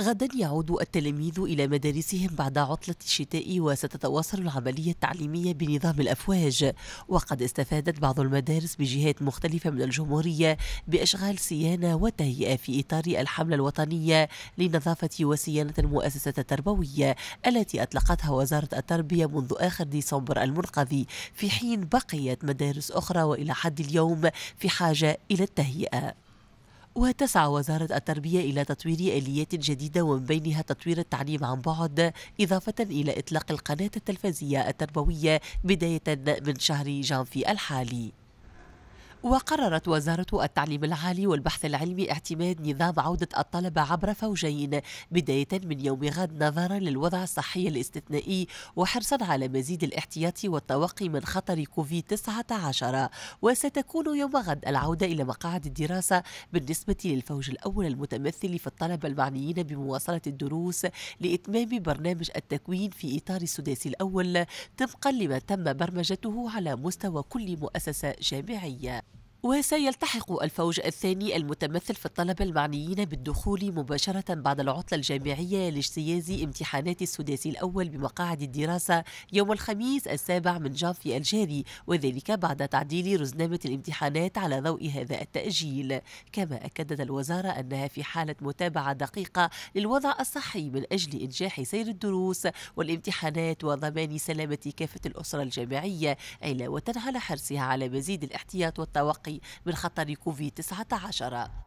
غدا يعود التلاميذ إلى مدارسهم بعد عطلة الشتاء وستتواصل العملية التعليمية بنظام الأفواج وقد استفادت بعض المدارس بجهات مختلفة من الجمهورية بأشغال صيانة وتهيئة في إطار الحملة الوطنية لنظافة وصيانة المؤسسات التربوية التي أطلقتها وزارة التربية منذ آخر ديسمبر المنقضي في حين بقيت مدارس أخرى وإلى حد اليوم في حاجة إلى التهيئة وتسعى وزارة التربية إلى تطوير آليات جديدة ومن بينها تطوير التعليم عن بعد إضافة إلى إطلاق القناة التلفزية التربوية بداية من شهر جانفي الحالي وقررت وزارة التعليم العالي والبحث العلمي اعتماد نظام عودة الطلبة عبر فوجين بداية من يوم غد نظرا للوضع الصحي الاستثنائي وحرصا على مزيد الاحتياط والتوقي من خطر كوفيد 19 وستكون يوم غد العودة إلى مقاعد الدراسة بالنسبة للفوج الأول المتمثل في الطلبة المعنيين بمواصلة الدروس لإتمام برنامج التكوين في إطار السداسي الأول طبقا لما تم برمجته على مستوى كل مؤسسة جامعية وسيلتحق الفوج الثاني المتمثل في الطلبة المعنيين بالدخول مباشرة بعد العطلة الجامعية لاجتياز امتحانات السداسي الأول بمقاعد الدراسة يوم الخميس السابع من جانفي الجاري وذلك بعد تعديل رزنامة الامتحانات على ضوء هذا التأجيل كما أكدت الوزارة أنها في حالة متابعة دقيقة للوضع الصحي من أجل إنجاح سير الدروس والامتحانات وضمان سلامة كافة الأسرة الجامعية علاوة على حرصها على مزيد الاحتياط والتوقي بالخطر من خطر كوفيد 19